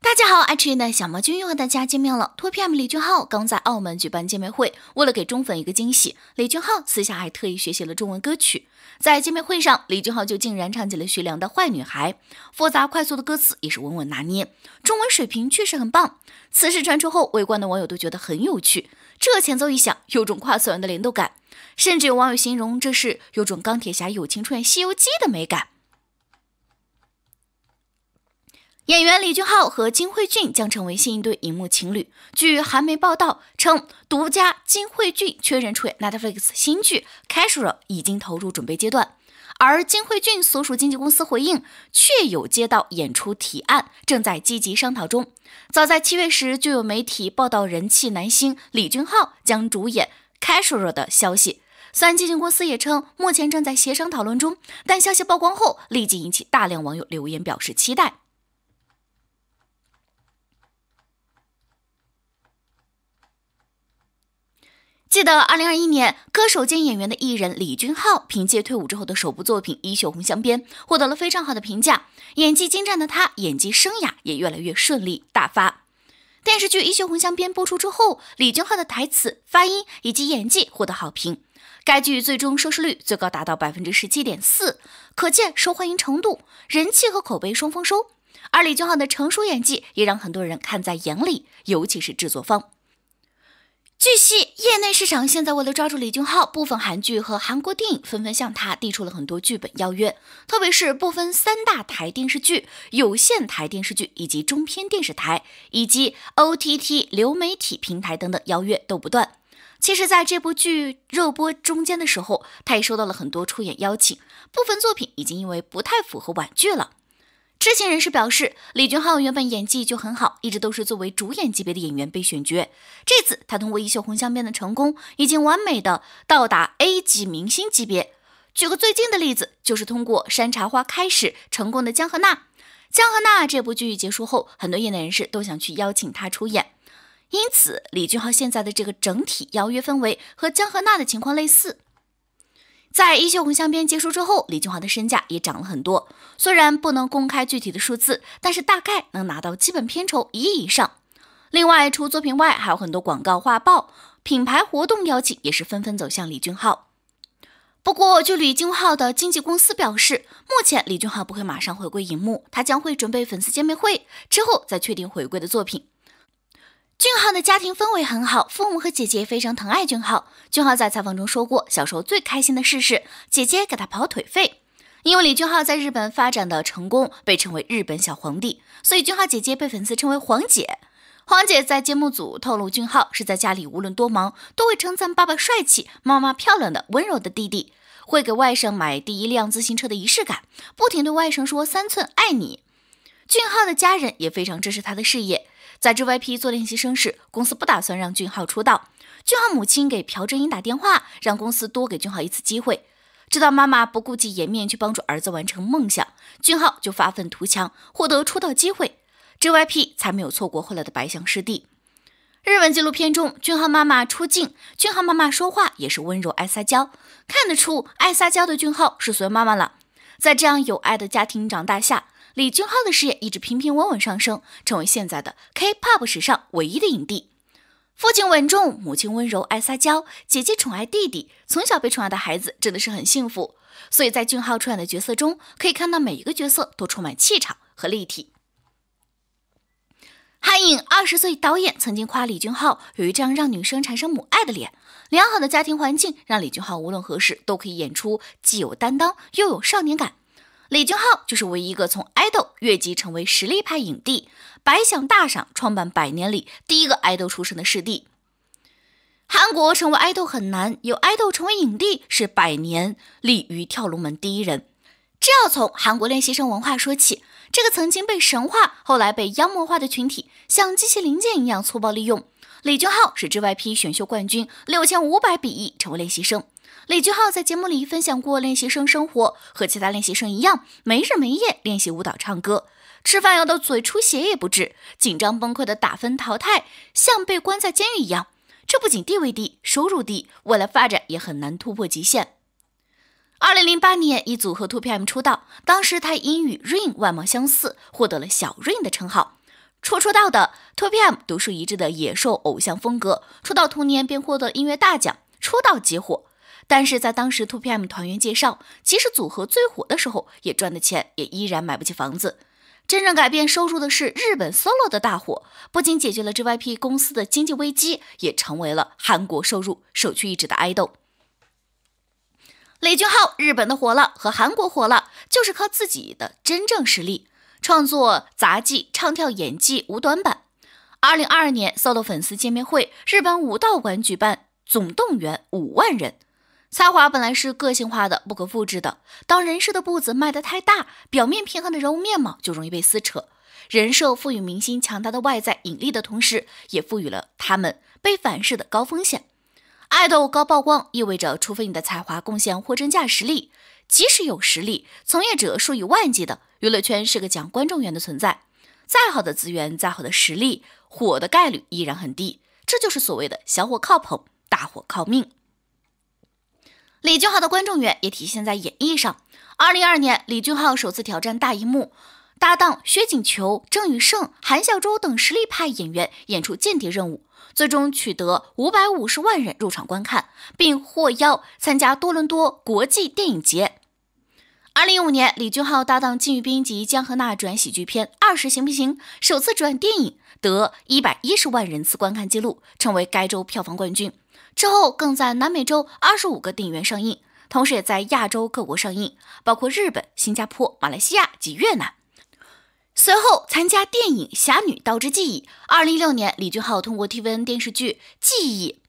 大家好，爱吃鱼的小毛君又和大家见面了。T P M 李俊昊刚在澳门举办见面会，为了给忠粉一个惊喜，李俊昊私下还特意学习了中文歌曲。在见面会上，李俊昊就竟然唱起了徐良的《坏女孩》，复杂快速的歌词也是稳稳拿捏，中文水平确实很棒。此事传出后，围观的网友都觉得很有趣。这前奏一响，有种跨次元的联动感，甚至有网友形容这是有种钢铁侠友情出演《西游记》的美感。演员李俊昊和金惠俊将成为新一对荧幕情侣。据韩媒报道称，独家金惠俊确认出演 Netflix 新剧《c a s u a r 已经投入准备阶段。而金惠俊所属经纪公司回应，确有接到演出提案，正在积极商讨中。早在七月时，就有媒体报道人气男星李俊昊将主演《c a s u a r 的消息。虽然经纪公司也称目前正在协商讨论中，但消息曝光后立即引起大量网友留言表示期待。记得二零二一年，歌手兼演员的艺人李俊昊凭借退伍之后的首部作品《一袖红香边》获得了非常好的评价。演技精湛的他，演技生涯也越来越顺利大发。电视剧《一袖红香边》播出之后，李俊昊的台词发音以及演技获得好评。该剧最终收视率最高达到百分之十七点四，可见受欢迎程度，人气和口碑双丰收。而李俊昊的成熟演技也让很多人看在眼里，尤其是制作方。据悉，业内市场现在为了抓住李俊昊，部分韩剧和韩国电影纷纷向他递出了很多剧本邀约，特别是部分三大台电视剧、有线台电视剧以及中篇电视台以及 OTT 流媒体平台等等邀约都不断。其实，在这部剧热播中间的时候，他也收到了很多出演邀请，部分作品已经因为不太符合婉拒了。知情人士表示，李俊昊原本演技就很好，一直都是作为主演级别的演员被选角。这次他通过《一袖红香》边》的成功，已经完美的到达 A 级明星级别。举个最近的例子，就是通过《山茶花》开始成功的江河娜。江河娜这部剧结束后，很多业内人士都想去邀请她出演，因此李俊昊现在的这个整体邀约氛围和江河娜的情况类似。在《一袖红香》片结束之后，李俊华的身价也涨了很多。虽然不能公开具体的数字，但是大概能拿到基本片酬一亿以上。另外，除作品外，还有很多广告、画报、品牌活动邀请也是纷纷走向李俊浩。不过，据李俊浩的经纪公司表示，目前李俊浩不会马上回归荧幕，他将会准备粉丝见面会之后再确定回归的作品。俊浩的家庭氛围很好，父母和姐姐非常疼爱俊浩。俊浩在采访中说过，小时候最开心的事是姐姐给他跑腿费。因为李俊浩在日本发展的成功，被称为日本小皇帝，所以俊浩姐姐被粉丝称为“皇姐”。皇姐在节目组透露，俊浩是在家里无论多忙，都会称赞爸爸帅气、妈妈漂亮的温柔的弟弟，会给外甥买第一辆自行车的仪式感，不停对外甥说“三寸爱你”。俊浩的家人也非常支持他的事业。在 j y p 做练习生时，公司不打算让俊浩出道。俊浩母亲给朴正英打电话，让公司多给俊浩一次机会。知道妈妈不顾及颜面去帮助儿子完成梦想，俊浩就发愤图强，获得出道机会。j y p 才没有错过后来的白象师弟。日本纪录片中，俊浩妈妈出镜。俊浩妈妈说话也是温柔爱撒娇，看得出爱撒娇的俊浩是随妈妈了。在这样有爱的家庭长大下。李俊昊的事业一直平平稳稳上升，成为现在的 K-pop 史上唯一的影帝。父亲稳重，母亲温柔，爱撒娇，姐姐宠爱弟弟，从小被宠爱的孩子真的是很幸福。所以在俊昊出演的角色中，可以看到每一个角色都充满气场和立体。韩影二十岁导演曾经夸李俊昊有一张让女生产生母爱的脸。良好的家庭环境让李俊昊无论何时都可以演出既有担当又有少年感。李俊昊就是唯一一个从爱豆越级成为实力派影帝，百想大赏创办百年里第一个爱豆出身的师弟。韩国成为爱豆很难，有爱豆成为影帝是百年鲤鱼跳龙门第一人。这要从韩国练习生文化说起。这个曾经被神话，后来被妖魔化的群体，像机器零件一样粗暴利用。李俊昊是 g y p 选秀冠军，六千五百比一成为练习生。李俊浩在节目里分享过练习生生活，和其他练习生一样，没日没夜练习舞蹈、唱歌，吃饭要到嘴出血也不止。紧张崩溃的打分淘汰，像被关在监狱一样。这不仅地位低，收入低，未来发展也很难突破极限。二零零八年一组合 Two PM 出道，当时他因与 Rain 外貌相似，获得了“小 Rain” 的称号。初出道的 Two PM 独树一帜的野兽偶像风格，出道同年便获得音乐大奖，出道即火。但是在当时，Two PM 团员介绍，即使组合最火的时候，也赚的钱也依然买不起房子。真正改变收入的是日本 solo 的大火，不仅解决了 JYP 公司的经济危机，也成为了韩国收入首屈一指的 idol。李俊昊，日本的火了和韩国火了，就是靠自己的真正实力，创作、杂技、唱跳、演技无短板。二零二二年 solo 粉丝见面会，日本武道馆举办，总动员五万人。才华本来是个性化的、不可复制的。当人设的步子迈得太大，表面平衡的人物面貌就容易被撕扯。人设赋予明星强大的外在引力的同时，也赋予了他们被反噬的高风险。爱豆高曝光意味着，除非你的才华贡献货真价实力，即使有实力，从业者数以万计的娱乐圈是个讲观众缘的存在。再好的资源，再好的实力，火的概率依然很低。这就是所谓的“小火靠捧，大火靠命”。李俊昊的观众缘也体现在演绎上。二零二年，李俊昊首次挑战大荧幕，搭档薛景求、郑宇盛、韩孝周等实力派演员演出间谍任务，最终取得五百五十万人入场观看，并获邀参加多伦多国际电影节。二零一五年，李俊昊搭档金裕彬及江河娜转喜剧片《二十行不行》，首次转电影。得一百一十万人次观看记录，成为该州票房冠军。之后更在南美洲二十五个影院上映，同时也在亚洲各国上映，包括日本、新加坡、马来西亚及越南。随后参加电影《侠女道之记忆》。二零一六年，李俊昊通过 TVN 电视剧《记忆》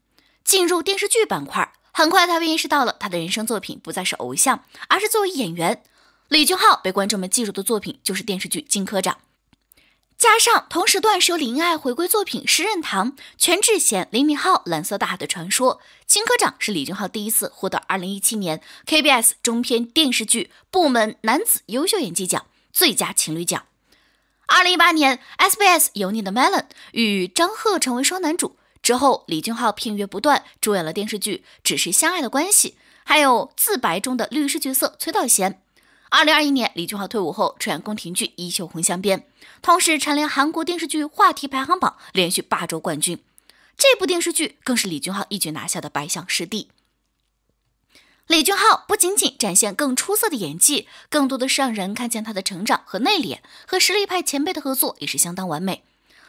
进入电视剧板块。很快，他便意识到了他的人生作品不再是偶像，而是作为演员。李俊昊被观众们记住的作品就是电视剧《金科长》。加上同时段，是由林爱回归作品《师任堂》，全智贤、李敏镐《蓝色大海的传说》。金科长是李俊昊第一次获得2017年 KBS 中篇电视剧部门男子优秀演技奖最佳情侣奖。2018年 SBS《油腻的 Melon》与张赫成为双男主之后，李俊昊片约不断，主演了电视剧《只是相爱的关系》，还有《自白》中的律师角色崔道贤。二零二一年，李俊昊退伍后出演宫廷剧《一袖红镶边，同时蝉联韩国电视剧话题排行榜连续八周冠军。这部电视剧更是李俊昊一举拿下的百象视帝。李俊昊不仅仅展现更出色的演技，更多的是让人看见他的成长和内敛。和实力派前辈的合作也是相当完美。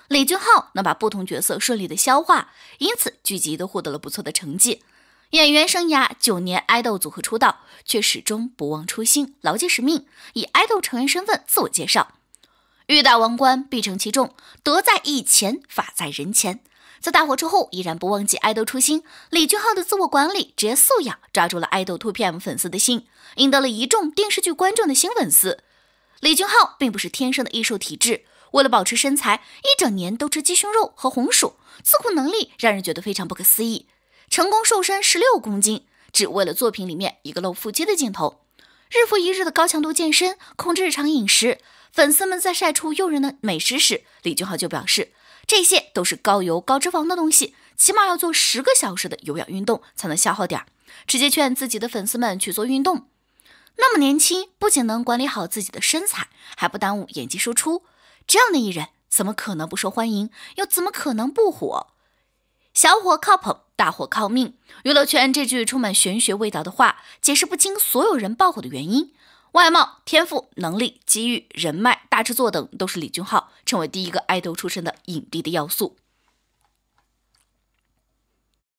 李俊昊能把不同角色顺利的消化，因此剧集都获得了不错的成绩。演员生涯九年，爱豆组合出道，却始终不忘初心，牢记使命，以爱豆成员身份自我介绍。欲戴王冠，必承其重，德在以前，法在人前。在大火之后，依然不忘记爱豆初心。李俊昊的自我管理、职业素养，抓住了爱豆 TOPM 粉丝的心，赢得了一众电视剧观众的新粉丝。李俊昊并不是天生的易瘦体质，为了保持身材，一整年都吃鸡胸肉和红薯，自控能力让人觉得非常不可思议。成功瘦身十六公斤，只为了作品里面一个露腹肌的镜头。日复一日的高强度健身，控制日常饮食。粉丝们在晒出诱人的美食时，李俊浩就表示，这些都是高油高脂肪的东西，起码要做十个小时的有氧运动才能消耗点儿。直接劝自己的粉丝们去做运动。那么年轻，不仅能管理好自己的身材，还不耽误演技输出。这样的艺人怎么可能不受欢迎？又怎么可能不火？小伙靠捧。大火靠命，娱乐圈这句充满玄学味道的话，解释不清所有人爆火的原因。外貌、天赋、能力、机遇、人脉、大制作等，都是李俊昊成为第一个爱豆出身的影帝的要素。